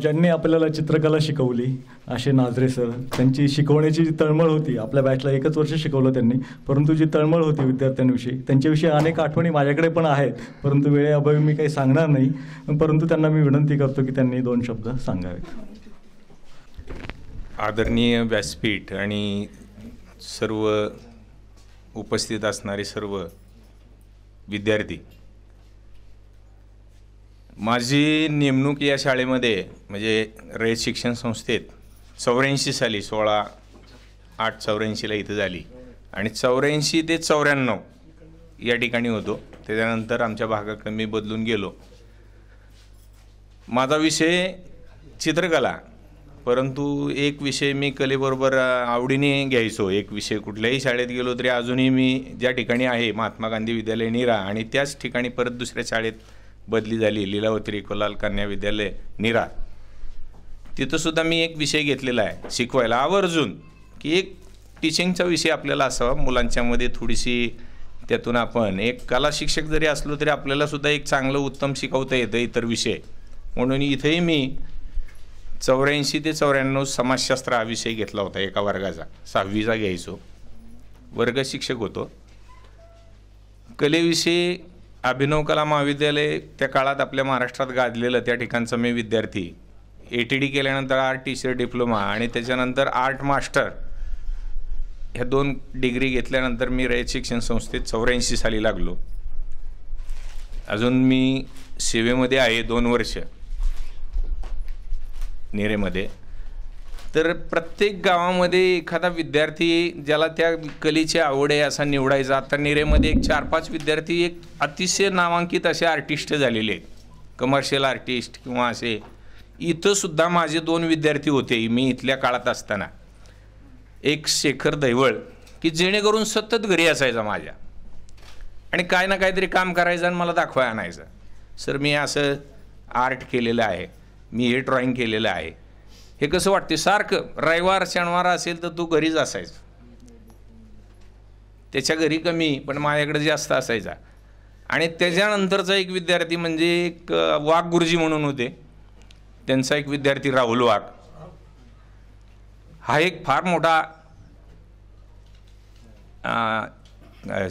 ज्यांनी आपल्याला चित्रकला शिकवली असे नाजरे सर त्यांची शिकवण्याची जी तळमळ होती आपल्या बॅचला एकच वर्ष शिकवलं त्यांनी परंतु जी तळमळ होती विद्यार्थ्यांविषयी त्यांच्याविषयी अनेक आठवणी माझ्याकडे पण आहेत परंतु वेळेअभावी मी काही सांगणार नाही परंतु त्यांना मी विनंती करतो की त्यांनी दोन शब्द सांगावेत आदरणीय व्यासपीठ आणि सर्व उपस्थित असणारे सर्व विद्यार्थी माझी नेमणूक या शाळेमध्ये म्हणजे रयत शिक्षण संस्थेत चौऱ्याऐंशी साली सोळा आठ चौऱ्याऐंशीला इथं झाली आणि चौऱ्याऐंशी ते चौऱ्याण्णव या ठिकाणी होतो त्याच्यानंतर आमच्या भागाकडे मी बदलून गेलो माझा विषय चित्रकला परंतु एक विषय मी कलेबरोबर आवडीने घ्यायचो एक विषय कुठल्याही शाळेत गेलो तरी अजूनही मी ज्या ठिकाणी आहे महात्मा गांधी विद्यालय निरा आणि त्याच ठिकाणी परत दुसऱ्या शाळेत बदली झाली लिलावती कोलाल कन्या विद्यालय निरा तिथंसुद्धा मी एक विषय घेतलेला आहे शिकवायला आवर्जून की एक टीचिंगचा विषय आपल्याला असावा मुलांच्यामध्ये थोडीशी त्यातून आपण एक कला शिक्षक जरी असलो तरी आपल्याला सुद्धा एक चांगलं उत्तम शिकवता येतं इतर विषय म्हणून इथेही मी चौऱ्याऐंशी ते चौऱ्याण्णव समाजशास्त्र हा विषय घेतला होता एका वर्गाचा सहावीचा घ्यायचो वर्ग शिक्षक होतो कलेविषयी अभिनव कला महाविद्यालय त्या काळात आपल्या महाराष्ट्रात गाजलेलं त्या ठिकाणचं मी विद्यार्थी ए टी डी केल्यानंतर आर्ट टीचर डिप्लोमा आणि त्याच्यानंतर आर्ट मास्टर ह्या दोन डिग्री घेतल्यानंतर मी रयत शिक्षण संस्थेत चौऱ्याऐंशी साली लागलो अजून मी सेवेमध्ये आहे दोन वर्ष नेरेमध्ये तर प्रत्येक गावामध्ये एखादा विद्यार्थी ज्याला त्या कलेची आवड आहे असा निवडायचा आता निरेमध्ये एक चार पाच विद्यार्थी एक अतिशय नामांकित असे आर्टिस्ट झालेले आहेत कमर्शियल आर्टिस्ट किंवा असे इथंसुद्धा माझे दोन विद्यार्थी होते मी इथल्या काळात असताना एक शेखर दैवळ की जेणेकरून सतत घरी असायचा माझ्या आणि काय ना काहीतरी काम करायचं आणि मला दाखवाय आणायचं सर मी असं आर्ट केलेलं आहे मी हे ड्रॉईंग केलेलं आहे हे कसं वाटते सारखं रविवार शनिवार असेल तर तू घरीच असायचा त्याच्या घरी कमी पण माझ्याकडे जास्त असायचा आणि त्याच्यानंतरचा एक विद्यार्थी म्हणजे एक वाघ गुरुजी म्हणून होते त्यांचा एक विद्यार्थी राहुल वाघ हा एक फार मोठा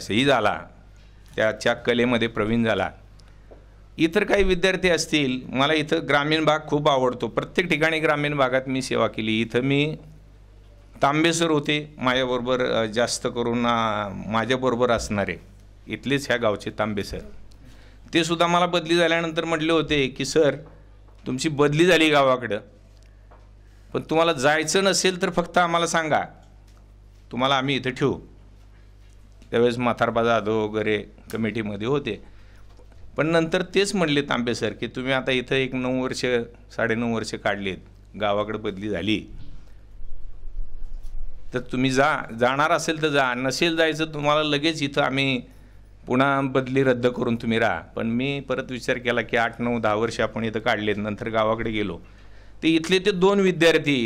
सही झाला त्याच्या कलेमध्ये प्रवीण झाला इतर काही विद्यार्थी असतील मला इथं ग्रामीण भाग खूप आवडतो प्रत्येक ठिकाणी ग्रामीण भागात मी सेवा केली इथं मी तांबेसर होते माझ्याबरोबर जास्त करून माझ्याबरोबर असणारे इथलेच ह्या गावचे तांबेसर ते सुद्धा मला बदली झाल्यानंतर म्हटले होते की सर तुमची बदली झाली गावाकडं पण तुम्हाला जायचं नसेल तर फक्त आम्हाला सांगा तुम्हाला आम्ही इथं ठेवू त्यावेळेस म्हातारबा जाधव वगैरे कमिटीमध्ये होते पण नंतर तेच म्हणले तांबे सर की तुम्ही आता इथं एक नऊ वर्ष साडेनऊ वर्ष काढलेत गावाकडे बदली झाली तर तुम्ही जा जाणार असेल तर जा नसेल जायचं तुम्हाला लगेच इथं आम्ही पुन्हा बदली रद्द करून तुम्ही राहा पण मी परत विचार केला की आठ नऊ दहा वर्ष आपण इथं काढलेत नंतर गावाकडे गेलो ते इथले ते दोन विद्यार्थी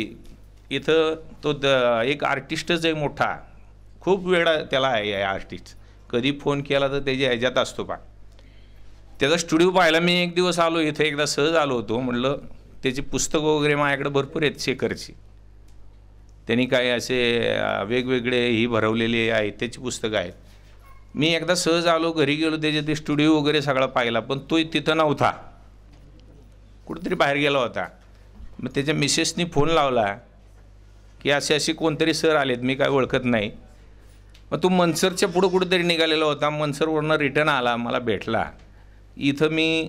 इथं तो द एक आर्टिस्टच आहे मोठा खूप वेळा त्याला आहे आर्टिस्ट कधी फोन केला तर त्याच्या ह्याच्यात असतो पा त्याचा स्टुडिओ पाहायला मी एक दिवस आलो इथे एकदा सहज आलो होतो म्हटलं त्याची पुस्तकं वगैरे माझ्याकडे भरपूर आहेत शेखरची त्यांनी काही असे वेगवेगळे ही भरवलेले आहेत त्याची पुस्तकं आहेत मी एकदा सहज आलो घरी गेलो त्याचे ते स्टुडिओ वगैरे सगळा पाहिला पण तो तिथं नव्हता कुठेतरी बाहेर गेला होता मग त्याच्या मिसेसनी फोन लावला की असे असे कोणतरी सर आलेत मी काय ओळखत नाही मग तो मनसरच्या पुढं कुठेतरी निघालेला होता मनसरवरनं रिटर्न आला मला भेटला इथं मी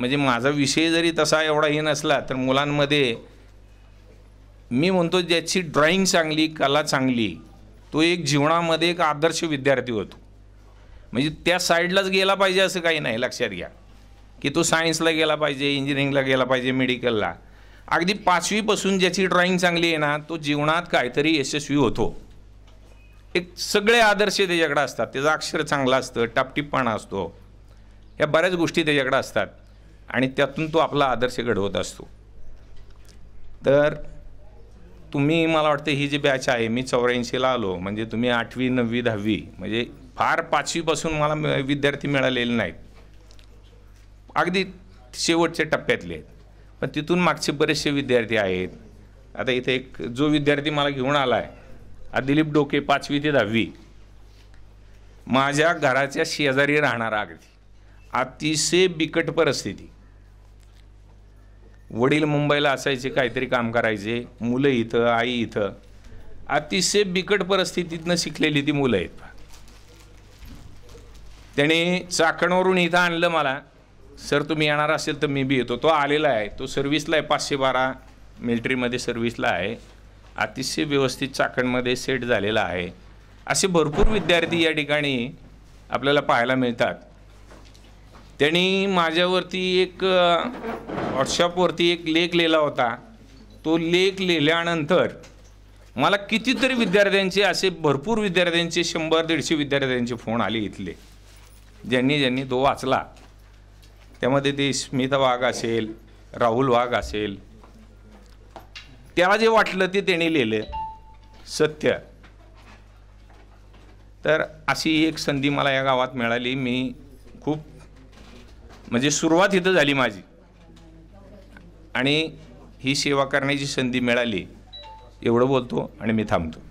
म्हणजे माझा विषय जरी तसा एवढा एवढाही नसला तर मुलांमध्ये मी म्हणतो ज्याची ड्रॉईंग चांगली कला चांगली तो एक जीवनामध्ये एक आदर्श विद्यार्थी होतो म्हणजे त्या साईडलाच गेला पाहिजे असं काही नाही लक्षात घ्या की तो सायन्सला गेला पाहिजे इंजिनिअरिंगला गेला पाहिजे मेडिकलला अगदी पाचवीपासून ज्याची ड्रॉईंग चांगली आहे ना तो जीवनात काहीतरी यशस्वी होतो एक सगळे आदर्श त्याच्याकडे असतात त्याचं अक्षर चांगलं असतं टापटिपणा असतो या बऱ्याच गोष्टी त्याच्याकडे असतात आणि त्यातून तो आपला आदर्श घडवत असतो तर तुम्ही मला वाटतं ही जी बॅच आहे मी चौऱ्याऐंशीला आलो म्हणजे तुम्ही आठवी नववी दहावी म्हणजे फार पाचवीपासून मला विद्यार्थी मिळालेले नाहीत अगदी शेवटच्या टप्प्यातले आहेत पण तिथून मागचे बरेचसे विद्यार्थी आहेत आता इथे एक जो विद्यार्थी मला घेऊन आला आहे दिलीप डोके पाचवी ते दहावी माझ्या घराच्या शेजारी राहणारा अगदी अतिशय बिकट परिस्थिती वडील मुंबईला असायचे काहीतरी काम करायचे मुलं इथं आई इथं अतिशय बिकट परिस्थितीतनं शिकलेली ती मुलं आहेत त्याने चाकणवरून इथं आणलं मला सर तुम्ही येणार असेल तर मी बी येतो तो आलेला आहे तो सर्व्हिसला आहे पाचशे बारा मिलिटरीमध्ये सर्व्हिसला आहे अतिशय व्यवस्थित चाकणमध्ये सेट झालेला आहे असे भरपूर विद्यार्थी या ठिकाणी आपल्याला पाहायला मिळतात त्यांनी माझ्यावरती एक व्हॉट्सअपवरती एक लेख लिहिला होता तो लेख लिहिल्यानंतर मला कितीतरी विद्यार्थ्यांचे असे भरपूर विद्यार्थ्यांचे शंभर दीडशे विद्यार्थ्यांचे फोन आले इथले ज्यांनी ज्यांनी तो वाचला त्यामध्ये ते स्मिता वाघ असेल राहुल वाघ असेल त्याला जे वाटलं ते त्यांनी लिहिलं सत्य तर अशी एक संधी मला या गावात मिळाली मी खूप म्हणजे सुरुवात इथं झाली माझी आणि ही सेवा करण्याची संधी मिळाली एवढं बोलतो आणि मी थांबतो